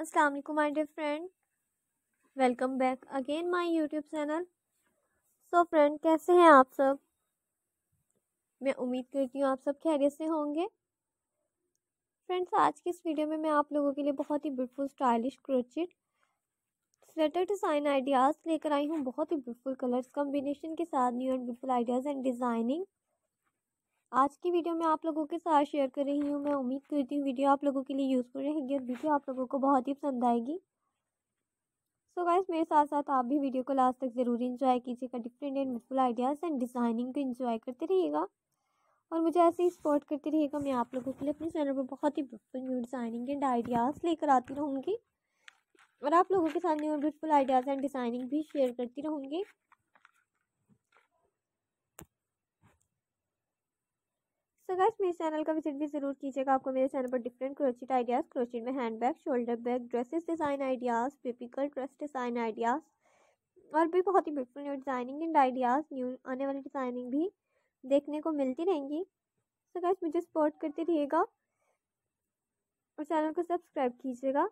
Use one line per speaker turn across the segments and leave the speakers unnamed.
Aslam my my dear friend welcome back again my YouTube channel so friend कैसे हैं आप सब मैं उम्मीद करती हूँ आप सब खैरियत से होंगे फ्रेंड्स आज की इस वीडियो में मैं आप लोगों के लिए बहुत ही beautiful stylish crochet sweater design ideas लेकर आई हूँ बहुत ही ब्यूटीफुल कलर्स कॉम्बिनेशन के साथ new and beautiful ideas and designing आज की वीडियो में आप लोगों के साथ शेयर कर रही हूँ मैं उम्मीद करती हूँ वीडियो आप लोगों के लिए यूज़फुल रहेगी और वीडियो आप लोगों को बहुत ही पसंद आएगी सो गाइस मेरे साथ साथ आप भी वीडियो को लास्ट तक ज़रूर इंजॉय कीजिएगा different and useful ideas and designing को इंजॉय करते रहिएगा और मुझे ऐसे ही सपोर्ट करते रहिएगा मैं आप लोगों के लिए अपने चैनल पर बहुत ही beautiful new designing and ideas लेकर आती रहूँगी और आप लोगों के साथ new beautiful ideas and designing भी शेयर करती रहूँगी सो so गाइस मेरे चैनल का विजिट भी ज़रूर कीजिएगा आपको मेरे चैनल पर डिफरेंट क्रोचिट आइडियाज़ क्रोचिट में handbag shoulder bag dresses design ideas पिपिकल ड्रेस डिज़ाइन आइडियाज़ और भी बहुत ही beautiful new designing and ideas new आने वाली डिज़ाइनिंग भी देखने को मिलती रहेंगी सो गाइस मुझे सपोर्ट करते रहिएगा और चैनल को सब्सक्राइब कीजिएगा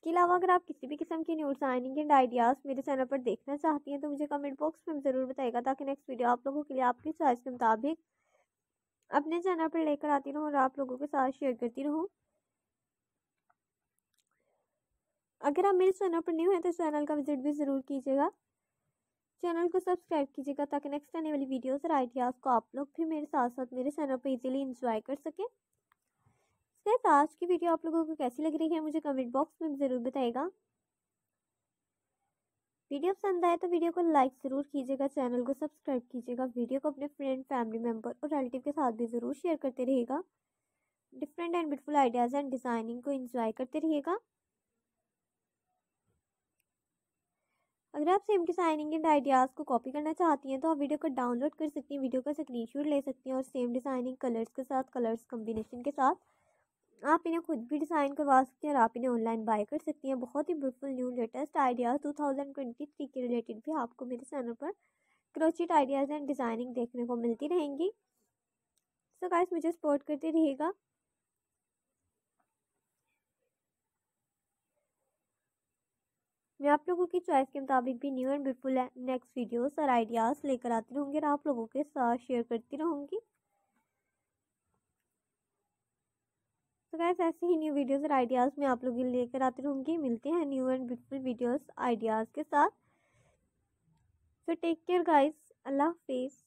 इसके अलावा अगर आप किसी भी किस्म के न्यू डिजाइनिंग एंड आइडियाज़ मेरे चैनल पर देखना चाहती हैं तो मुझे कमेंट बॉक्स में ज़रूर बताएगा ताकि नेक्स्ट वीडियो आप लोगों के लिए आपकी चॉइस के मुताबिक अपने चैनल पर लेकर आती रहूँ और आप लोगों के साथ शेयर करती रहूँ अगर आप मेरे चैनल पर न्यू हैं तो चैनल का विजिट भी ज़रूर कीजिएगा चैनल को सब्सक्राइब कीजिएगा ताकि नेक्स्ट आने वाली वीडियोस और आइडियाज़ को आप लोग भी मेरे साथ साथ मेरे चैनल पर इजीली इंजॉय कर सकें गैस तो आज की वीडियो आप लोगों को कैसी लग रही है मुझे कमेंट बॉक्स में ज़रूर बताएगा वीडियो पसंद आए तो वीडियो को लाइक ज़रूर कीजिएगा चैनल को सब्सक्राइब कीजिएगा वीडियो को अपने फ्रेंड फैमिली मेम्बर और रिलेटिव के साथ भी ज़रूर शेयर करते रहिएगा different and beautiful ideas and designing को इन्जॉय करते रहिएगा अगर आप सेम डिज़ाइनिंग एंड आइडियाज़ को कॉपी करना चाहती हैं तो आप वीडियो को डाउनलोड कर सकती हैं वीडियो का स्क्रीनशॉट ले सकती हैं और सेम डिज़ाइनिंग कलर्स के साथ कलर्स कॉम्बिनेशन के साथ आप इन्हें खुद भी डिज़ाइन करवा सकते हैं और आप इन्हें ऑनलाइन बाय कर सकती हैं बहुत ही beautiful new latest ideas two thousand twenty three के रिलेटेड भी आपको मेरे चैनल पर क्रोचिट आइडियाज़ एंड डिज़ाइनिंग देखने को मिलती रहेंगी सो so गाइस मुझे सपोर्ट करते रहिएगा मैं आप लोगों की चॉइस के मुताबिक भी new and beautiful next videos और आइडियाज़ लेकर आती रहूँगी और आप लोगों के साथ शेयर करती रहूँगी तो गैस ऐसे ही न्यू वीडियोज़ और आइडियाज़ मैं आप लोग लेकर आती रहूँगी मिलते हैं new and beautiful videos ideas के साथ so take care guys Allah हाफिज़